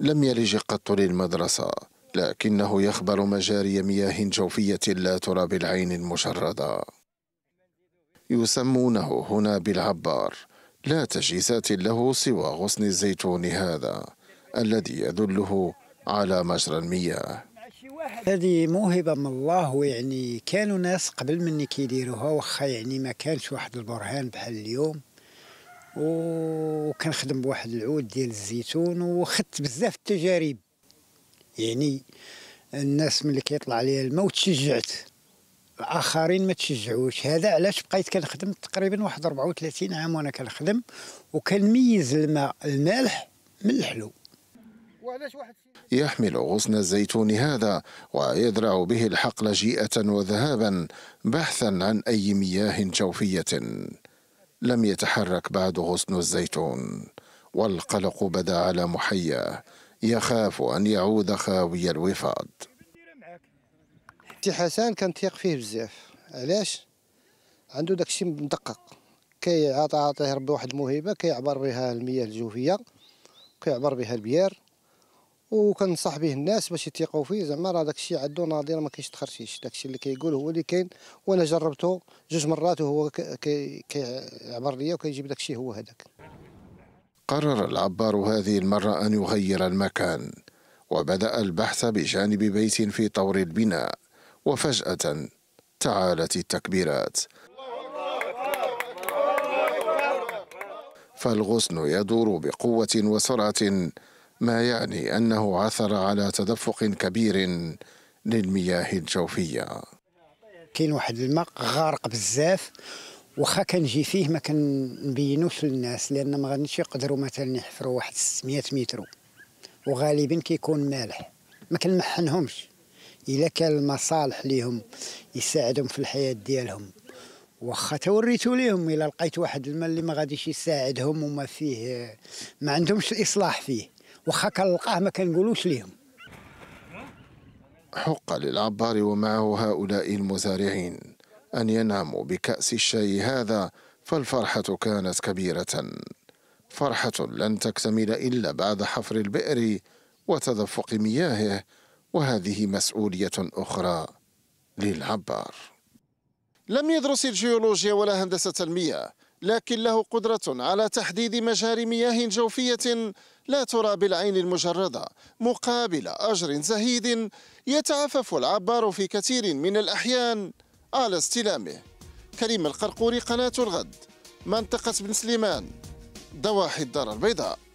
لم يلج قط للمدرسة لكنه يخبر مجاري مياه جوفية لا ترى بالعين المجردة يسمونه هنا بالعبار لا تجهيزات له سوى غصن الزيتون هذا الذي يدله على مجرى المياه هذه موهبه من الله ويعني كانوا ناس قبل مني كيديروها واخا يعني ما كانش واحد البرهان بحال اليوم وكنخدم بواحد العود ديال الزيتون وخدت بزاف التجارب يعني الناس ملي كيطلع عليها الماء وتشجعت الاخرين ما تشجعوش هذا علاش بقيت كنخدم تقريبا واحد 34 عام وانا كنخدم وكنميز الماء المالح من الحلو يحمل غصن الزيتون هذا ويدرع به الحقل جيئة وذهابا بحثا عن أي مياه جوفية لم يتحرك بعد غصن الزيتون والقلق بدا على محياه يخاف أن يعود خاوي الوفاض تي حسن تيق فيه بزاف علاش عنده داكشي مدقق كيعطي عطيه ربي واحد الموهبه كيعبر بها المياه الجوفيه كيعبر بها البيار وكنصح به الناس باش يثيقوا فيه زعما راه داك الشيء عنده ناظر ما كاينش تخرشيش الشيء اللي كيقول هو اللي كاين وانا جربته جوج مرات وهو كيعبر كي ليا وكيجيب داك الشيء هو هذاك قرر العبار هذه المرة أن يغير المكان وبدأ البحث بجانب بيت في طور البناء وفجأة تعالت التكبيرات فالغصن يدور بقوة وسرعة ما يعني أنه عثر على تدفق كبير للمياه الجوفية كاين واحد الماء غارق بزاف واخا كنجي فيه ما كنبينوش للناس لان ما غاديش يقدروا مثلا يحفروا واحد 600 متر وغالبا كيكون مالح ما كنمحنهمش الا كان المصالح ليهم يساعدهم في الحياه ديالهم واخا توريتو ليهم الا لقيت واحد الماء اللي ما غاديش يساعدهم وما فيه ما عندهمش الاصلاح فيه واخا كنلقاه ما كنقولوش ليهم حق للعبار ومعه هؤلاء المزارعين أن يناموا بكأس الشاي هذا فالفرحة كانت كبيرة فرحة لن تكتمل إلا بعد حفر البئر وتدفق مياهه وهذه مسؤولية أخرى للعبار لم يدرس الجيولوجيا ولا هندسة المياه لكن له قدرة على تحديد مجاري مياه جوفية لا ترى بالعين المجردة مقابل أجر زهيد يتعفف العبار في كثير من الأحيان على استلامه كريم القرقوري قناة الغد منطقة بن سليمان ضواحي الدار البيضاء